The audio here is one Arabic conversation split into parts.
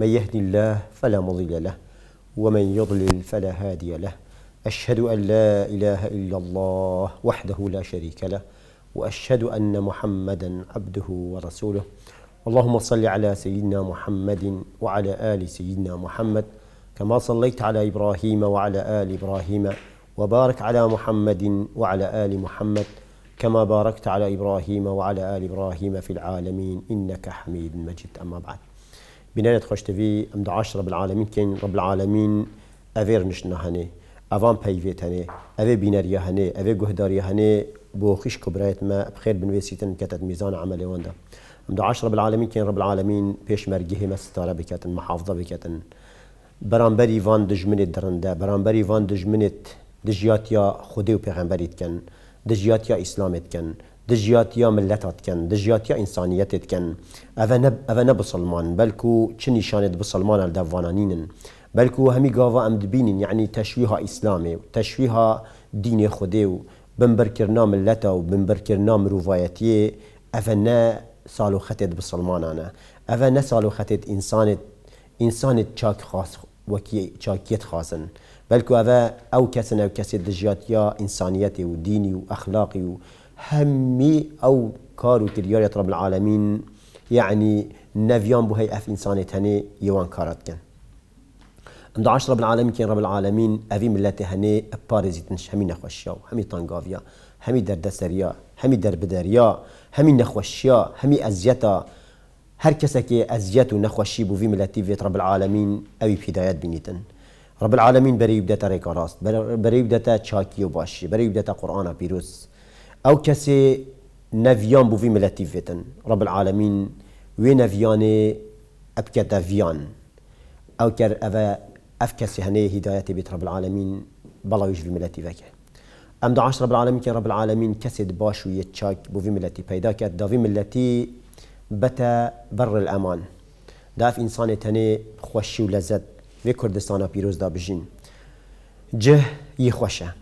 من يهدي الله فلا مضل له ومن يضلل فلا هادي له أشهد أن لا إله إلا الله وحده لا شريك له وأشهد أن محمدا عبده ورسوله اللهم صل على سيدنا محمد وعلى آل سيدنا محمد كما صليت على إبراهيم وعلى آل إبراهيم وبارك على محمد وعلى آل محمد كما باركت على إبراهيم وعلى آل إبراهيم في العالمين إنك حميد مجيد أما بعد بناية خۆشتەوی ئەم داعاش ڕب العالمین كين رب العالمين أفير نشنا هني أفان هەنێ هني پەیوێت هەنێ هني بینەریە هەنێ ئەوێ گوهداریە هەنێ بۆ خیش کوبرایەتمە بخێر بنوێسیتن کەتت میزان عملەوەدا ئەم داعاش ڕب العالمین کەین ڕب العالمین پێشمەرگی هێمە بكتن محافظة بكتن بکەتن فان وان درندا درندە فان وان دجياتيا دژیاتیا خودی كن دجياتيا إسلامت كن دجياتيا ملتات كان دجياتيا إنسانيت كان أفا نب أفا نبصلمان بلكو شني شانت بصلمان الدفانانين بلكو همي قاوا أم دبينين يعني تشويها إسلامي تشويها ديني خديو بنبر كرنا ملتا وبنبر كرنا مروفايتي أفا نا سالو خطت بصلمان أنا أفا نا سالو خطت إنسانت إنسانت شاك خاص وكي شاكيت خاصن بلكو هذا او كسن او كسد دجيات يا انسانيتي وديني واخلاقي همي او كارو تريار يا رب العالمين يعني نفيان بو هي اف انسان تاني يوان كارات كان عند دعاش رب العالمين كان رب العالمين افي ملتي هني باريزيت نش همي نخوشيا همي طنقافيا همي دردسريا همي دربدريا همي نخوشيا همي ازيتا هر كسكي ازيتو نخوشي بو في ملاتي في رب العالمين اوي بهدايات بنيتن رب العالمين بري بدتا ريكا راست بري بدتا تشاكي وباشي بري بدتا قرانا بيروس او کسی نویان بوی ملتی ملەتیڤێتن رب العالمین وی نەڤانێ ئەبکە دەڤان او کر او اف کسی هنه هیدایەتی بیت رب العالمین بلا ویش بی ملتی ملەتیڤەکە ام دعاش رب العالمین که رب العالمین کسی دباش و یە چاک بوی ملتی پیدا کرد داوی بتا بر الامان دا اف انسان تنه خوشی و لذت وی کردستان پیروز دا بجین جه یی خوشه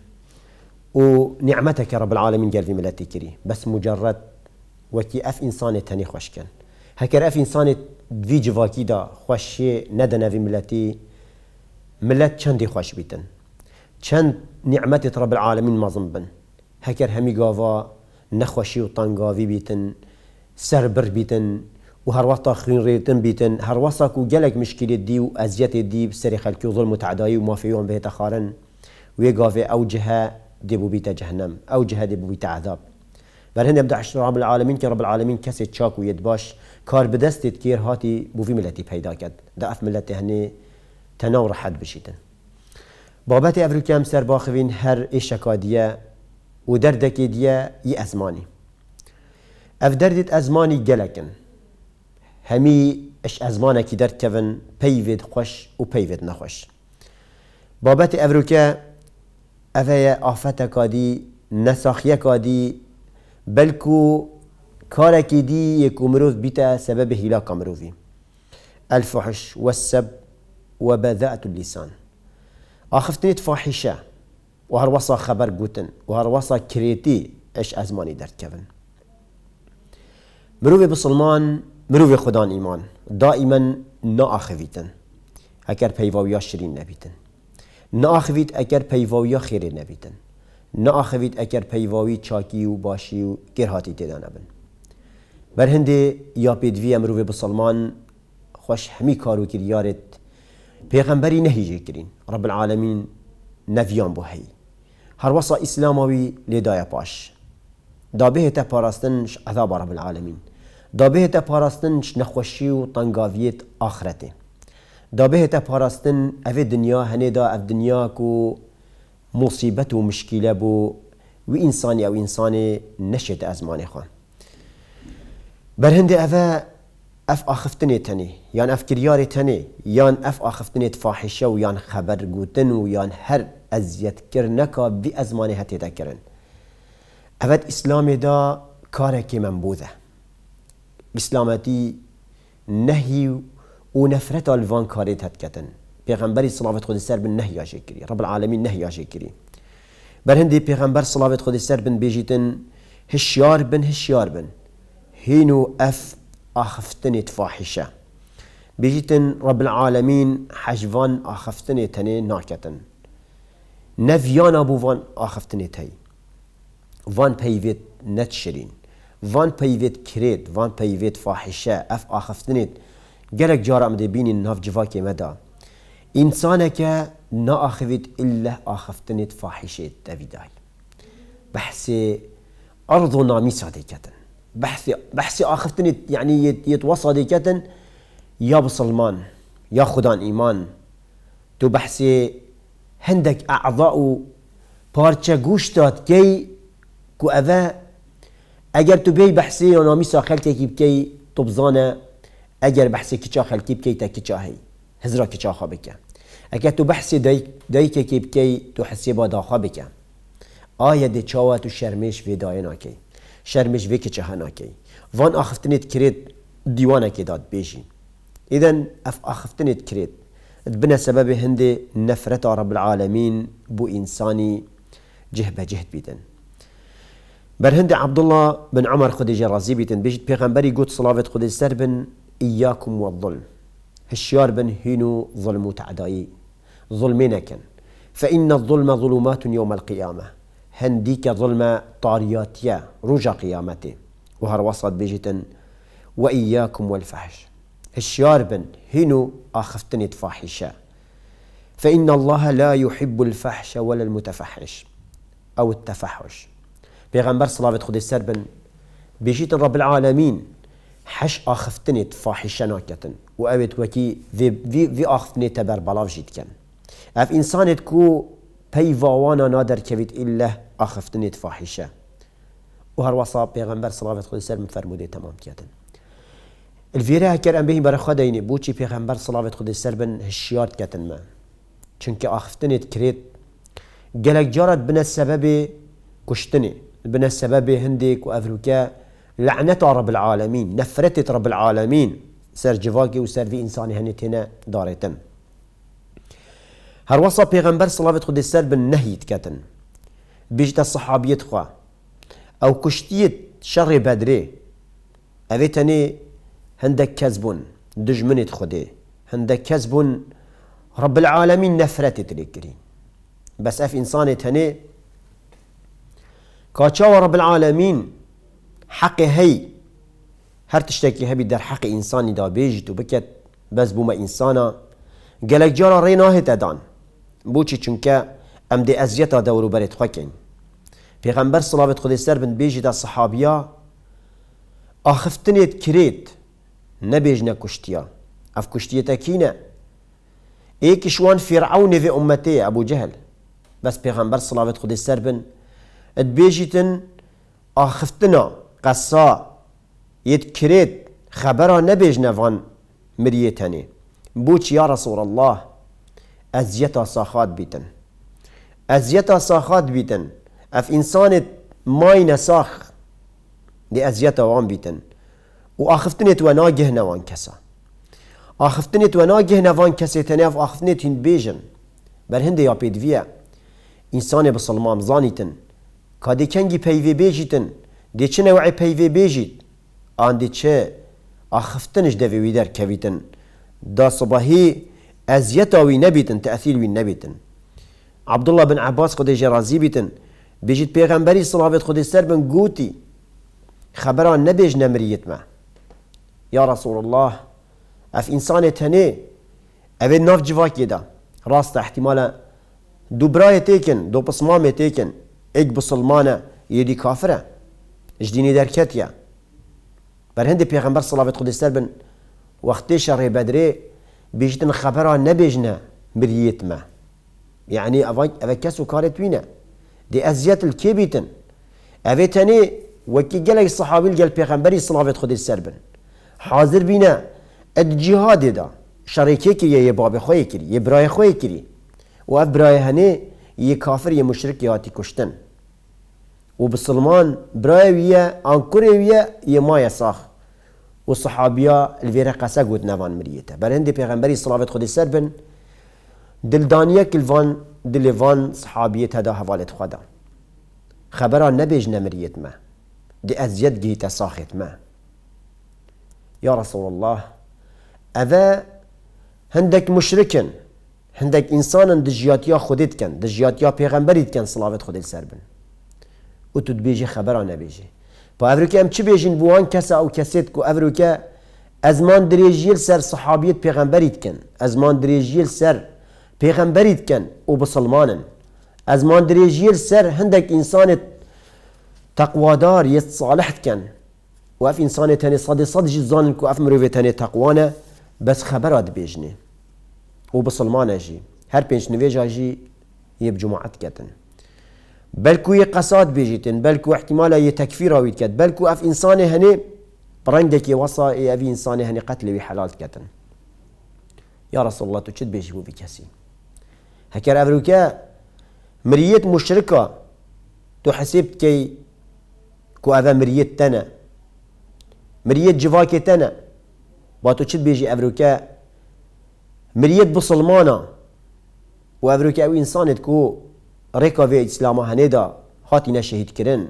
ونعمتك رب العالمين گردی ملتی كري بس مجرد وكي اف انسان تاني خوش كان هکر اف انسان في جواکی دا خوشی ندنا في ملتی ملت چندی خوش بيتن چند نعمت رب العالمين ما بن هکر همي گاوا نخوشي و تنگاوی بيتن سر بر بيتن و هر وقت بيتن ریتن بیتن هر وقت کو گلک مشکلی دی و ازیت دی سری خلکی و ظلم و و مافیون به تخارن و گاوه او ديبو بيتا جهنم او جهه ديبو بيتا عذاب بر هندم عشر رب العالمين كي رب العالمين کسی تشاك ويد باش كار کار بدستید هاتي بو في ملتي پیدا كد دا اف ملتي هني تناو حد بشيتن بابت افریکم سر باخوين هر اشکا دیه و دردکی ديا اي ازماني اف دردت ازماني جلكن همي اش ازمانه كي درد كفن پیوید خوش و پیوید نخوش بابت افریکه اوه آفتکا دی نساخیکا دی بلکو كاركي دي يكو مروف بيتا سبب هلاک مروفي الفحش والسب وبذاءة اللسان اخفتني فاحشه و وصا خبر قوتن و هر وصا کریتی اش ازمانی درد کفن مروف بسلمان مروفي خدان ايمان دائما نا اخفيتن هكار پیواویا شرين نبيتن ناخوید اگر پیواوی خیره نبیدن ناخوید اگر پیواوی چاکی و باشی و گرهاتی تیدا نبن بر هنده یا پیدوی امرو بسلمان خوش همی کارو کریارت پیغمبری نهیجه کرین رب العالمین نویان بو هی هر وصا اسلاموی لیدای پاش دا بهت پاراستنش عذاب رب العالمین دا بهت پاراستنش نخوشی و تنگاویت آخرته دا تا پاراستن اف دنیا هنه دا اف دنیا کو مصیبت و مشکله بو و انسانی او انسان نشد ازمان بر هند اف اف تنی یان اف کریار تنی یان اف آخفتن فاحشه و یان خبر گوتن و یان هر اذیت کرنکا بی ازمان هتی دکرن. اوت اسلام دا کار که من بوده اسلامتی نهی و نفرت آل وان کاریت هد کتن پیغمبری صلوات خود سر بن نهی آشه کری رب العالمین نهی آشه کری بر هندی پیغمبر صلوات خود سر بن بیجیتن هشیار بن هشیار بن هینو اف آخفتن فاحشه بیجیتن رب العالمین حجوان آخفتن تنه ناکتن نفيان أبو وان آخفتن آخفتني وان پیویت نت شرین وان پیویت کرید وان پیویت فاحشة أف آخفتني گلک جارا امده بینین ناف جواکی مدا انسانه که نا آخفت الا اخفتنت فاحشه دویدای بحسي ارض و نامی بحسي بحث بحث يعني يتوصل صادقتن يا بسلمان يا خدان ايمان تو بحسي هندك اعضاء و بارچه كي کی کو اوه اگر تو بی بحثی یا نامی ساخل تکیب کی تو بزانه اگر بحث کیچا خلکی بکی تا کیچا هی هزرا کیچا خواه بکن اگر تو بحث دای دای کی بکی تو حسی با داخوا بکن آیا دی چاوا تو شرمش وی دای ناکی شرمش وی کیچا ها ناکی وان آخفتنیت کرید دیوانه کی داد بیشین اذا اف آخفتنیت کرید بنا سبب هندي نفرة رب العالمين بو إنساني جهبة جهد بيتن بر هندي عبد الله بن عمر خديجة رازي بيتن بيجت بيغمبري قد صلاة خديجة سربن إياكم والظلم هشيار بن هينو ظلم تعداي ظلمنا كان فإن الظلم ظلمات يوم القيامة هنديك ظلمة طارياتيا رجا قيامته وهر وصد بجتن وإياكم والفحش هشيار بن هينو آخفتني تفاحشة فإن الله لا يحب الفحش ولا المتفحش أو التفحش بيغمبر صلاة خدي السربن بيجيت رب العالمين حش آخفتنی فاحشه ناکتن و اوید وکی وی, وی, وی آخفتنی تبر بلاف جید کن اف انسانت کو پی واوانا نادر کوید الا آخفتنی فاحشه و هر وصا پیغمبر صلوات خود سر مفرموده تمام کردن الفيرا هکر ام بهي اینی ديني چی پیغمبر صلوات خود سر بن هشیارت کتن ما چونکه آخفتنی کرید گلک جارت بنا سبب کشتنی بنا سبب هندیک و افروکه لعنت رب العالمين نفرتت رب العالمين سر جواكي وسر في انساني هنت هنا هر وصا پیغمبر صلاة خود سر بن نهی تکتن بیشت صحابیت خوا او كشتيت شر بدري اوی هندك هندک کذبون دجمنت خوده هندک رب العالمين نفرت تريكرين بس اف انسان تاني كاتشاو رب العالمين حق هی هبی در حق انسانی دا بیجد و بکەت بەس بوومە ئینسانە گەلک جارە ڕێ ناهێتەدان بۆچی چونکە ئەم دێ ئەزیەتا دەوروبەرێت خۆکەین پێغەمبەر سڵاوێت خودی سەر بن بێژیدا سەحابیا ئاخفتنێت اف نەبێژنە اف ئەف ای کشوان فرعون و و ابو جهل جهل پیغمبر پیغمبر خودی سر بن ات بێژیتن ئاخفتنا قصا یت کرد نبیج نوان مریتنی بوچ یا رسول الله ازیتا ساخات بیتن ازیتا ساخات بیتن اف انسان مای نساخ دی ازیت وان بیتن و آخفتنت و ناگه نوان کسا آخفتنت و ناگه نوان کسی اف اخفتن هند بیجن بر هنده یا پیدویه انسان بسلمان زانیتن کادکنگی پیوی بیجیتن چه نوعي پيوه بيجيد آن چه آخفتنش دوه ويدر كويتن دا صباحی ازیتا وی تأثيل تأثیل وی نبیتن عبدالله بن عباس خود جرازي بيتن بيجيد پیغمبری صلابت خود سر بن گوتي خبران نبيج نمريت ما يا رسول الله اف انسان تنه اوه ناف جواك يدا راست احتمالا دوبرای تيكن دو پسمام اك اگ بسلمانه یدی کافره ژدینی هندي بەرهندی صلاة خود خودستەر بن وەختێشە ڕێبەدرێ بێژتن خەبەرا نەبێژنە مریتمە یعنی ئەە کەس و كاسو كارت وينا دي ازيات الكيبيتن ئەوێ تاني وكي گەلێک الصحابي گەل پێغمبەری صلاة خود سەر بن حاضر بينا اد جهاد دا شريكي كي يا بابي خويكري يا براي خويكري و ئەف برای هەنێ یە کافر یە كشتن و بسلمان برايوية أنكوريوية يما يصاخ والصحابية الفيرا قسا قوت نفان مريتا برهندي پیغمبري صلاة خود السر بن دل دانية كلفان دل فان صحابية هدا حوالت خدا خبرا نبيج نمريت ما دي أزيد جيتا صاخت ما يا رسول الله أذا هندك مشركن هندك إنسانا دجياتيا خودت كان دجياتيا پیغمبريت كان صلاة خود السر بن او تو بیجی خبران نبیجی پا افریکا ام چی بیجین بوان کسا او کسید کو افریکا ازمان دریجیل سر صحابیت پیغمبرید کن ازمان دریجیل سر پیغمبرید کن او بسلمانن ازمان دریجیل سر هندک انسان تقوادار یست صالحت کن و اف انسان تانی صد صد جزان کو اف مروی تانی تقوانه بس خبرات بیجنه او بسلمانه جی هر پنج نویجا جی یب جماعت کتن بلكو یه قصاد بیجیتن بلکو احتمالا یه او يتكت بلكو اف انسان هني برندك وصا اي افي انسان هني قتل وحلال كتن يا رسول الله تو بيجي مو بكاسي هكر کسی مريت مشركه مریت مشرکا تو حسبت کی کو مريت مریت تنا مریت جواکی تنه با تو چت بیجی اوروکا مریت او انسان تكو ريكا إسلام هندا هاتي نشهد كرن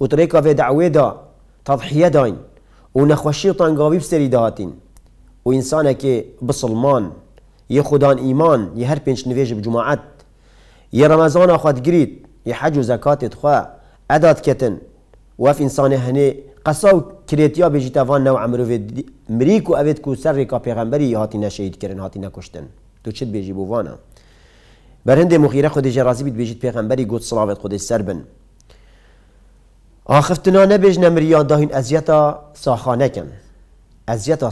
و في دعوة دا تضحية داين و نخوشي طنقاوي بسري و إنسانة كي بسلمان يا خدان إيمان يا هر بنش نفيج بجماعات يا رمضان يرمزان خد يا حج زكاة تخوا أدات كتن وف إنسان هني قصاو كريتيا بيجي نو عمرو في مريكو أبد كو سر ريكا بيغمبري هاتي نشهد كرن هاتي نكشتن تو چد بيجي بوانا هنده مخیره خود جرازی بیت بیجید پیغمبری گوت صلوات خود سربن. بن نبیج نەبێژ نەمریان داهین کن ازیتا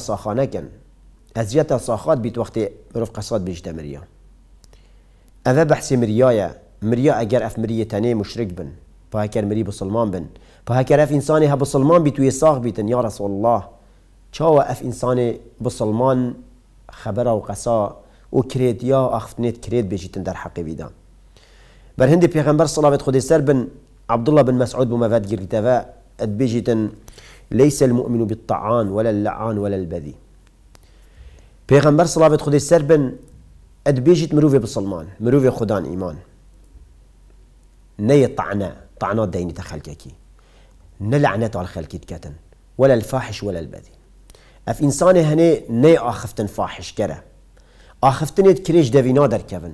ساخانه کن ازیتا ساخات بیت وەختێ مرۆڤ قصاد بیجده مریان اوه بحث مریایە مریا اگر اف مری تنه مشرک بن هکر مری بسلمان بن پاکەر اف انسانی ها بسلمان بی توی ساخ بیتن یا رسول الله چاوە اف انسان بسلمان خبر و قصا؟ و کرێتیا و کرد بیشتر در دەرحەقی بیدا بەر هەندی پێغمبەر سڵاوێت خودی سر بن الله بن بو مفاد مەڤەت گرتەوە اد بێژیتن ليس المؤمن بالطعان ولا اللعان ولا البذي پیغمبر صلوات خودی سر بن اد بیجیت مروفی بسلمان مروفی خدان ایمان نه طعنا طعنا دینی تخلککی نه لعنت على خلکیت کتن ولا الفاحش ولا البذي اف انسان هنه نه آخفتن فاحش کره آخفتنت کریش دوینا در کبن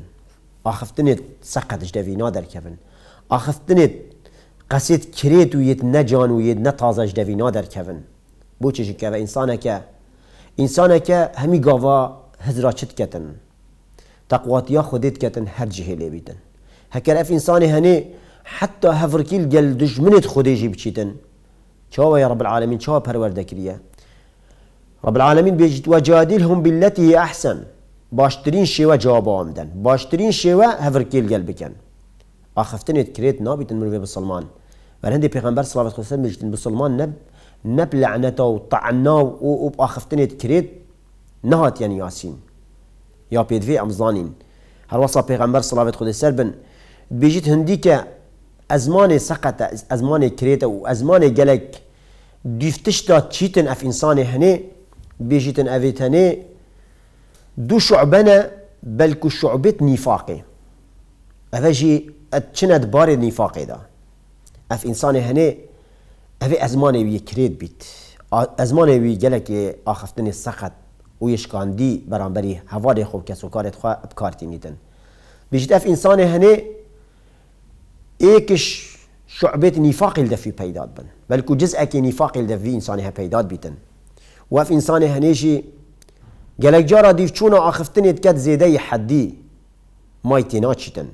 آخفتنت سقدش دوینا در کبن آخفتنت قصد کریت و یت نجان و یت نتازش دوینا در کبن بو چشی که و انسانه که انسانه که همی گاوا هزراچت کتن تقواتیا خودت کتن هر جهه لی بیدن هکر اف انسان هنه حتی هفرکیل گل دجمنت خودیجی بچیتن چاوا یا رب العالمین چاوا پرورده کریه رب العالمین بيجت وجادلهم بالتي هي أحسن باشترین شیوه جواب آمدن باشترین شێوە گل بکن آخفتن ایت کریت نابیتن مرۆڤ مسلمان پیغمبر پێغمبەر سڵاوەت سلم میشتن بسلمان نب نب لعنتا و طعنا و ایت کریت نهات یعنی یاسین یا امزانین هر هەروەسا پیغمبر سڵاوەت خودی سەر بن بێژیت هندی که ازمان سقط ازمان کریت و گلک دیفتش دا چیتن ئەف ئینسانێ هەنێ بێژیتن ئەوێت دو شعبنا بلکو شعبت نفاقه اوه جی ات چند بار دا اف انسان هنه اوه ازمانه وی کرید بیت ازمانه وی گلک آخفتن سخت دی یشکاندی برانبری هوار خوب کسو کارت خواه بکارتی اف انسان هنه ایکش شعبت نفاق الدفی پیداد بن بلکو جزء که نفاقی فی انسان ها پیداد بیتن و اف انسان هنه گلک جارا دیوچون آخفتن کت زیده حدی مایتی ناچیتن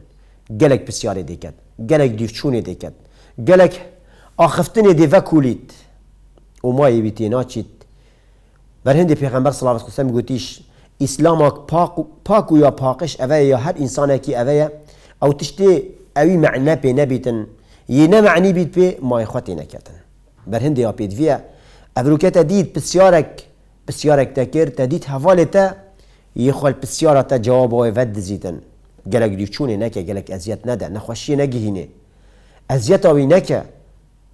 گلک پسیاره دیکت گلک دیوچون دیکت گلک آخفتن دیوه کولید و مایی بیتی ناچیت بر هندی پیغمبر صلی الله علیه وسلم گوتیش اسلام پاک پاک یا پاکش اوه یا هر انسان کی اوه او تشتی اوی معنی پی نبیتن یه نه معنی بیت پی مای خواتی نکتن بر هندی یا پید افروکت دید پسیارک پسیارک تکر تا دید حواله تا یه خوال پسیارا تا جواب آوه ود دزیدن گلک ریوچونه نکه گلک ازیت نده نخوشی نگهینه ازیت آوی نکه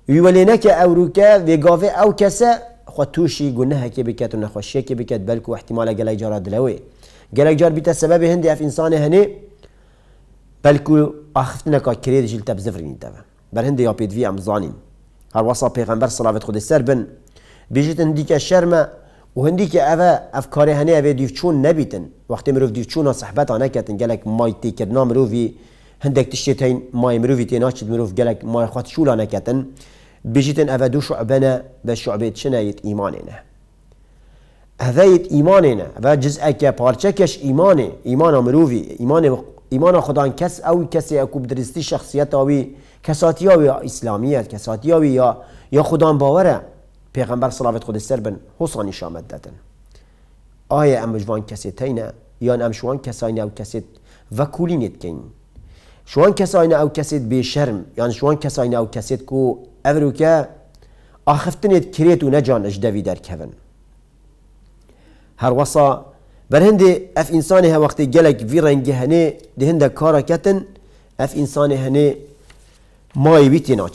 ویولی نکه او روکه ویگاوه او کسه خو توشی گناه که بکت و نخوشی که بکت بلکو احتمال گلک جارا دلوه گلک جار بیتا سبب هندی اف انسان هنه بلکو آخفتنا که کرید جلتا تب زفرین تبه بر هندی یا پیدوی امزانین هر وصا پیغمبر صلاوت خود سر بن بیجت اندی شرمه و هندی که اوه افکار هنی اوه دیوچون نبیتن وقتی مروف دیوچون ها صحبت ها نکتن گلک مای تی کردنا مروفی هندک تشتی تین مای مروفی تی چید مروف گلک مای خواد شول نکتن بجیتن اوه دو نه و شعبه ایمانه نه اوه نه اوه جزء که پارچکش ایمانه ایمان مروفی ایمان ایمان خدان کس او کسی اکو درستی شخصیت آوی کساتی آوی اسلامیت کساتی یا یا باوره پیغمبر صلوات خود سر بن حسانیش آمد دادن آیا ام جوان کسی یا ام شوان کساین او کسی و کولینید کین شوان کساین او کسی بی شرم یا شوان کساین او کسی کو اولو که آخفتنید کریت و نجان اجدوی در کون هر وصا بر هنده اف انسان ها وقتی گلک وی رنگ هنه ده هنده کارا کتن اف انسان هنه مایوی تینا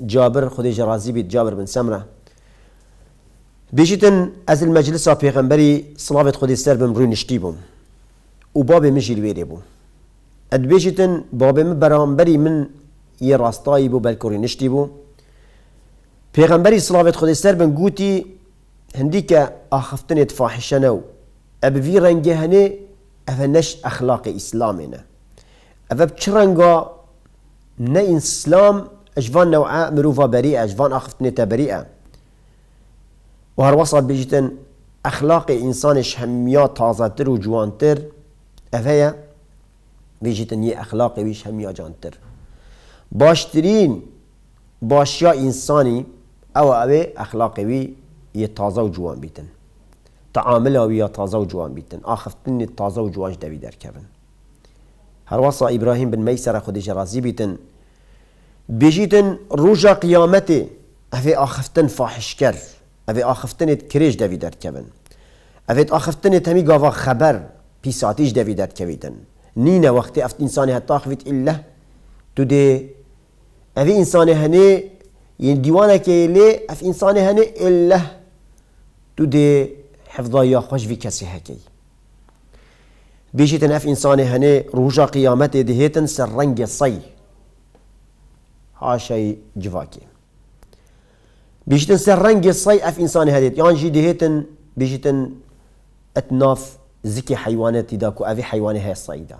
جابر خدي جرازي بيت جابر بن سمرة بيجيتن از المجلس او پیغمبري صلابت خدي سر بم روي نشتي بم و باب مجي الويري بو اد بيجيتن باب من برامبري من يه راستاي بو بلكوري نشتي بو پیغمبري صلابت خدي سر بن گوتي هنديك اخفتن نو اب في رنگه هني افنش اخلاق اسلامنا اب چرنگا نه اسلام اجفان نوعا مروفا بريئة اجفان اخفتنتا بريئة وهر وصل بيجتن اخلاق انسانش هميا تازتر و جوانتر افيا بيجتن يه اخلاق ويش هميا جانتر باشترين باشيا انساني او او اخلاق وي يه تازه و جوان بيتن تعامله ويا تازه و جوان بيتن اخفتن تازه و جوانش دوي دركبن هر وصل ابراهيم بن ميسر خودش رازي بيتن بيجيتن روجا قيامتي أفي آخفتن فاحشكر أفي آخفتن كريج دافي در كبن أفي آخفتن تامي غافا خبر بيساتيج دافي در كبيتن نينا وقت أفت انسان حتى آخفت إلا تودي أفي إنساني هني ديوانا كيلي أف انسان هني إلا تودي حفظا يا خوش في كاسي هكي بيجيتن أف انسان هني روجا قيامتي دهيتن سرنج صي هاشي جیواکی بیشتن سەر رنج سەی اف انسان هاديت یانجی جي ديهتن ئەتناف زیکی زكي حيوانات ئەوی حیوانە افي سەیدا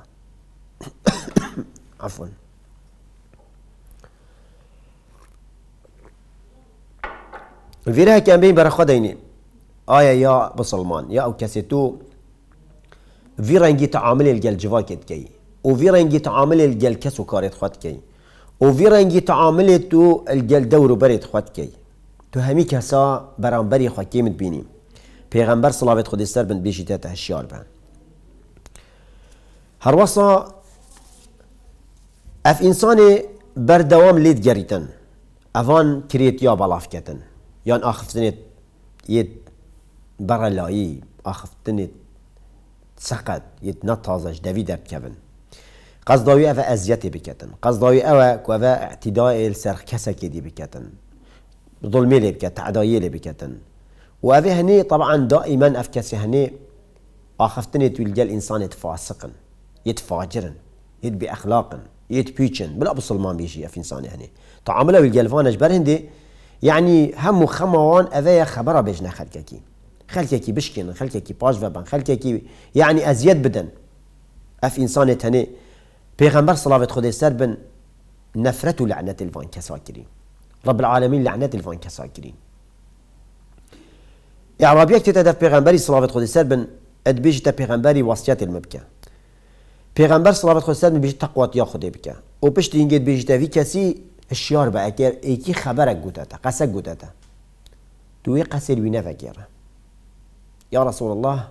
عفون ڤێرەیەکیان عفوا بەرەخوا كان بين یا بسلمان آية يا بسلمان يا او كاسيتو تەعاعمل گەل جیواکت بکەی و ڤی ڕەنگی تەعاعمل گەل کەس و کارێت و رنگی تعامل تو الگل دور و برید خود کی تو همی کسا برانبری خود کی بینیم پیغمبر صلوات خود سر بن بیشی تا تهشیار بند هر وصا اف انسان بر دوام لید گریتن اوان کریت یا بلاف کتن یان آخفتنت یت برلایی آخفتنت سقط یت نتازش دوی درد کبن قصداوی اوه ازیتی بکتن قصداوی اوه که اوه اعتدای سر کسکی دی بکتن ظلمی لی بکتن تعدایی لی بکتن و اوه هنی طبعا دائما اف کسی هنی آخفتنی تو الجل انسان يتفاسقن يتفاجرن يت بأخلاقن يت بيشن بلا بسلمان بيجي اف انسان هني تعامله بالجلفان اجبر هندي يعني هم خموان اذا خبره بجنا خلككي خلككي بشكن خلككي باش فبن خلككي يعني ازيد بدن اف انسان تاني پیغمبر صلوات خود سر بن نفرت و لعنت الوان کسا کرین رب العالمین لعنت الوان کسا کرین اعرابیک تتدف پیغمبری صلوات خود سر بن اد بیش تا پیغمبری واسیت المبکه پیغمبر صلوات خود سر بن بیش تقوات یا خود بکه او پشت اینگه بیج دوی کسی اشیار با اگر ایکی خبرک گوته تا قصه گوته تا دوی قصه لوی نفکره یا رسول الله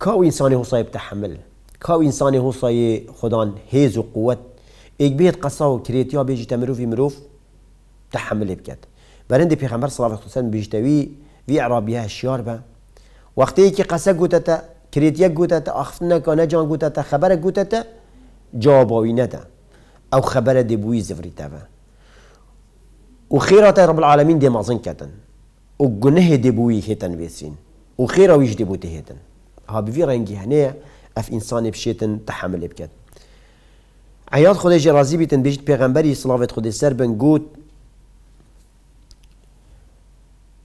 كاو إنساني هو صايب تحمل كاو انسان هو صاي خدان هيز و قوت ایک بیت قصا و بيجي تمرو في مروف تحمل بکد برند پیغمبر صلی الله علیه وسلم بیجتوی وی عربیه شیار به وقتی که قصه گوتتا کریتیا گوتتا اخفتنا کانه جان گوتتا خبر گوتتا جواباوی نده او خبر دي بوي زفريتا با خیرات رب العالمين دي مازن كتن کتن و گنه دبوی هیتن بیسین و خیراویش بوتي هتن ها بوی رنگی هنيه اف انسان بشيتن تحمل بكت عياد خودش راضی بيتن بيجت بيغمبري صلاوت خدي سر بن قوت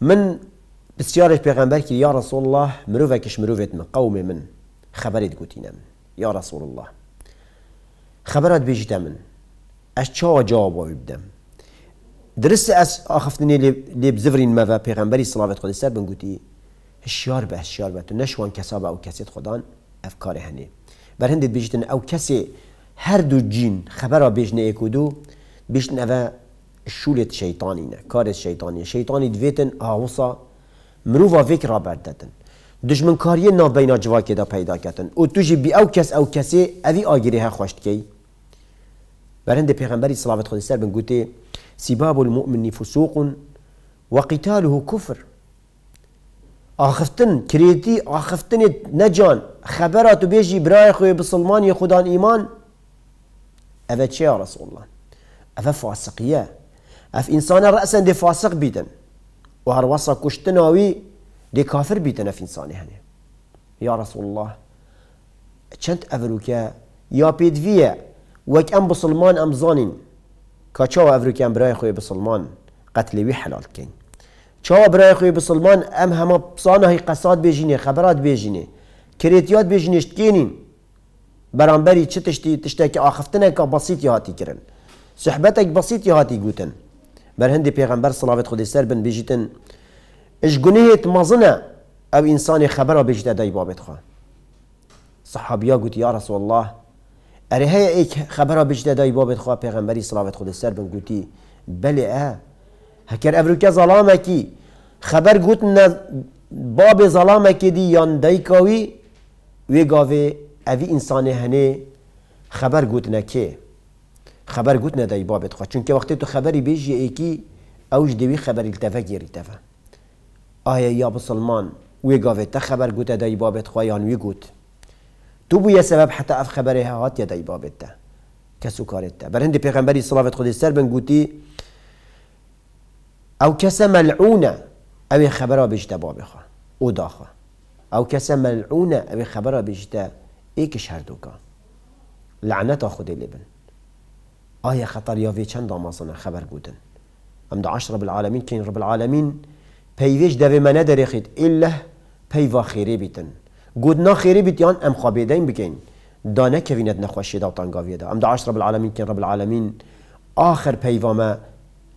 من بسيارة بيغمبر كي يا رسول الله مروفکش مروفت من قوم من خبرت گوتینه من رسول الله خبرت بيجت من اش چا جواب ويبدأ درست اخفتني آخفتنی لیب زفرین ما بيغمبري پیغمبری خدي سر بن گوتی الشاربه به به نشوان كسابه او كسيت خدان افکار هني بر هند بیشتن او کسی هر دو جین خبر بیشنه ایکو دو بیشتن شولت شیطانی نه کار شیطانی شیطانی دویتن آوسا مروفا فکر را بردتن دشمن کاری نابینا جوا دا پیدا کتن او توجی بی او کس او کسی اوی آگیری ها خوشت کی برند پیغمبری صلوات خدا سر بن گوته سباب المؤمن فسوق وقتاله كفر آخفتن کریتی آخفتن نجان خبراتو بیجی برای خوی بسلمانی خودان ایمان اوه چه رسول الله اوه فاسقیه اف انسان رأسا دی فاسق بیدن و هر واسا کشتناوی دی کافر بیدن اف انسانی هنه یا رسول الله چند اولوکه یا پیدویه وک ام بسلمان ام زانین کاچا و اولوکه ام برای خوی بسلمان قتلوی حلال کن چاوا برای خوی بسلمان ام همه پسانه های قصاد بیجینه خبرات بیجینه کریتیات بیجینشت گینین برانبری چه تشتی که آخفتنه که بسیطی هاتی کرن صحبتک بسیطی هاتی گوتن بر هندی پیغمبر صلاوت خودی سر بن بیجیتن اش گنهت مزنه او انسان خبره بیجیت دای بابت خواه صحابیا گوت یا رسول الله اره هی ایک خبره بیجیت دای بابت خواه پیغمبری صلاوت خودی سر بن گوتی بله اه هەکەر ئەفریکە کی خبر گوت ظلامه کی دی یان دایکاوی گاوی اوی هنه هنه خبر گوت که خبر گوت دای بابت چون چونکه وقتی تو خبری بێژی یکی اوش دیوی خبری تەفە گیری آیه آیا یا بسلمان گاوی خبر خبر گوت دای بابێت یان وی گوت تو بووە سبب حتی اف خبری هاتی یە دای تا کسو و تا؟ برهند پیغمبری سڵاوێت خودی سر بن گوتی او کس کەسە مەلعونە ئەوێ خەبەرە بێژتە بۆ بخوا و داخوا ئەو کەسە مەلعونە ئەوێ خەبەرە بێژتە ئێکش هەردووکە لعنەتە خودی لێ آیا خطر یا وی چند آمازان خبر بودن ام دا عشر رب العالمین که بالعالمین کین ڕبالعالمین پەیوێش دەوێمەە دەرێخیت ئللە پەیوا خێرێ بیتن گودنا خێرێ بیتیان ام ئەم خوابێدەین بگەین دا نەکەوینەت نەخۆشیدا و تانگاویدا ئەم دا عشر رب العالمین که رب العالمین آخر پەیوامە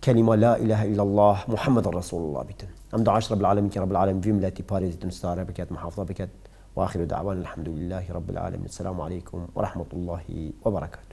كلمة لا إله إلا الله محمد رسول الله بتن ام عشر رب العالمين رب العالمين في ملاتي باريس دمستارة بكات محافظة بكات وآخر دعوانا الحمد لله رب العالمين السلام عليكم ورحمة الله وبركاته